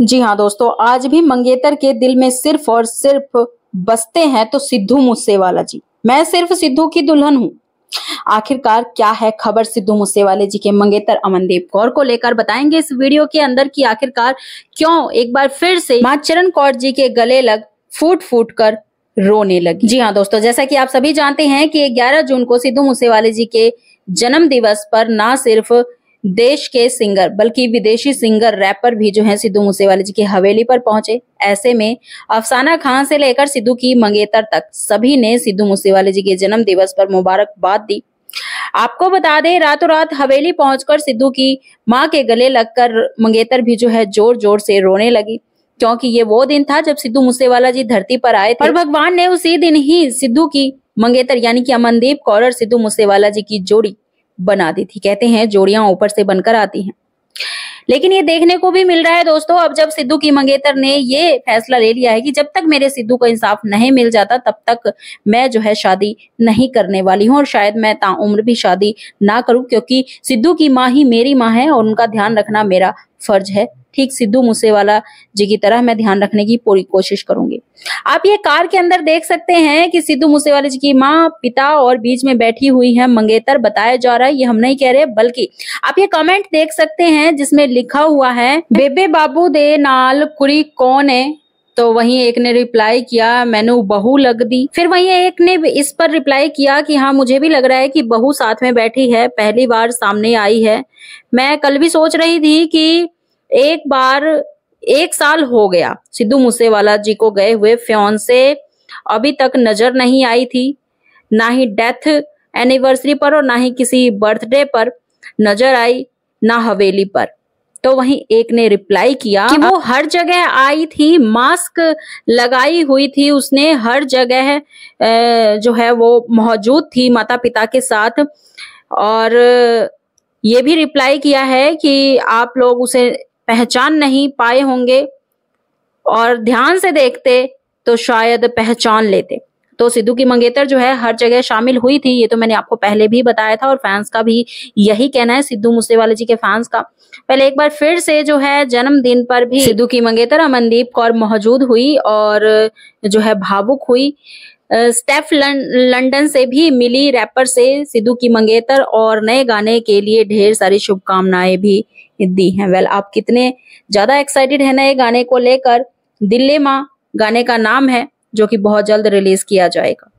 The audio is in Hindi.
जी हाँ दोस्तों आज भी मंगेतर के दिल में सिर्फ और सिर्फ बसते हैं तो सिद्धू मूसेवाला जी मैं सिर्फ सिद्धू की दुल्हन हूँ आखिरकार क्या है खबर सिद्धू मूसेवाले जी के मंगेतर अमनदीप कौर को लेकर बताएंगे इस वीडियो के अंदर की आखिरकार क्यों एक बार फिर से माँ चरण कौर जी के गले लग फूट फूट कर रोने लगी जी हाँ दोस्तों जैसा कि आप सभी जानते हैं कि 11 जून को सिद्धू मूसेवाले जी के जन्म दिवस पर ना सिर्फ देश के सिंगर बल्कि विदेशी सिंगर रैपर भी जो है सिद्धू मूसेवाला जी की हवेली पर पहुंचे ऐसे में अफसाना खान से लेकर सिद्धू की मंगेतर तक सभी ने सिद्धू मूसेवाला जी के जन्म दिवस पर मुबारकबाद दी आपको बता दें रातों रात हवेली पहुंचकर सिद्धू की मां के गले लगकर मंगेतर भी जो है जोर जोर से रोने लगी क्योंकि ये वो दिन था जब सिद्धू मूसेवाला जी धरती पर आए थे और भगवान ने उसी दिन ही सिद्धू की मंगेतर यानी कि अमनदीप कौर और सिद्धू मूसेवाला जी की जोड़ी बना दी थी कहते हैं जोड़ियां ऊपर से बनकर आती हैं लेकिन ये देखने को भी मिल रहा है दोस्तों अब जब सिद्धू की मंगेतर ने ये फैसला ले लिया है कि जब तक मेरे सिद्धू को इंसाफ नहीं मिल जाता तब तक मैं जो है शादी नहीं करने वाली हूँ और शायद मैं ताउम्र भी शादी ना करूँ क्योंकि सिद्धू की माँ ही मेरी माँ है और उनका ध्यान रखना मेरा फर्ज है ठीक सिद्धू मूसेवाला जी की तरह मैं ध्यान रखने की पूरी कोशिश करूंगी आप ये कार के अंदर देख सकते हैं कि सिद्धू मूसेवाला जी की माँ पिता और बीच में बैठी हुई है मंगेतर बताया जा रहा है ये हम नहीं कह रहे बल्कि आप ये कमेंट देख सकते हैं जिसमें लिखा हुआ है बेबे बाबू दे नाल कुरी कौन है तो वहीं एक ने रिप्लाई किया मैंने बहू लग दी फिर वहीं एक ने इस पर रिप्लाई किया कि हाँ मुझे भी लग रहा है कि बहू साथ में बैठी है पहली बार सामने आई है मैं कल भी सोच रही थी कि एक बार एक साल हो गया सिद्धू मूसेवाला जी को गए हुए फ्योन से अभी तक नजर नहीं आई थी ना ही डेथ एनिवर्सरी पर और ना ही किसी बर्थडे पर नजर आई ना हवेली पर तो वहीं एक ने रिप्लाई किया कि वो हर जगह आई थी मास्क लगाई हुई थी उसने हर जगह जो है वो मौजूद थी माता पिता के साथ और ये भी रिप्लाई किया है कि आप लोग उसे पहचान नहीं पाए होंगे और ध्यान से देखते तो शायद पहचान लेते तो सिद्धू की मंगेतर जो है हर जगह शामिल हुई थी ये तो मैंने आपको पहले भी बताया था और फैंस का भी यही कहना है सिद्धू मूसेवाला जी के फैंस का पहले एक बार फिर से जो है जन्मदिन पर भी सिद्धू की मंगेतर अमनदीप कौर मौजूद हुई और जो है भावुक हुई स्टेफ लंडन से भी मिली रैपर से सिद्धू की मंगेतर और नए गाने के लिए ढेर सारी शुभकामनाएं भी दी हैं वेल आप कितने ज्यादा एक्साइटेड है नए गाने को लेकर दिल्ली माँ गाने का नाम है जो कि बहुत जल्द रिलीज किया जाएगा